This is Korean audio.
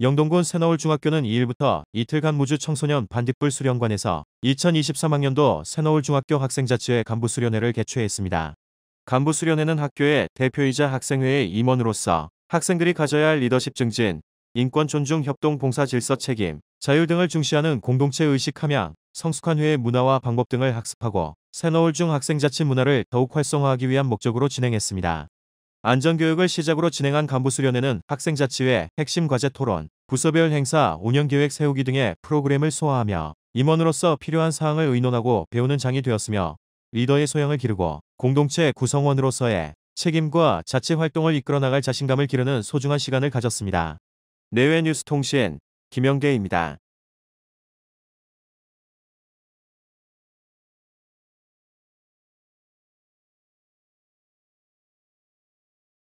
영동군 새너울중학교는 2일부터 이틀간 무주 청소년 반딧불 수련관에서 2023학년도 새너울중학교 학생자치회 간부수련회를 개최했습니다. 간부수련회는 학교의 대표이자 학생회의 임원으로서 학생들이 가져야 할 리더십 증진, 인권 존중 협동 봉사 질서 책임, 자율 등을 중시하는 공동체 의식 함양, 성숙한 회의 문화와 방법 등을 학습하고 새너울중 학생자치 문화를 더욱 활성화하기 위한 목적으로 진행했습니다. 안전교육을 시작으로 진행한 간부 수련회는 학생자치회, 핵심 과제 토론, 부서별 행사, 운영계획 세우기 등의 프로그램을 소화하며 임원으로서 필요한 사항을 의논하고 배우는 장이 되었으며 리더의 소양을 기르고 공동체 구성원으로서의 책임과 자치 활동을 이끌어 나갈 자신감을 기르는 소중한 시간을 가졌습니다. 내외 뉴스 통신 김영계입니다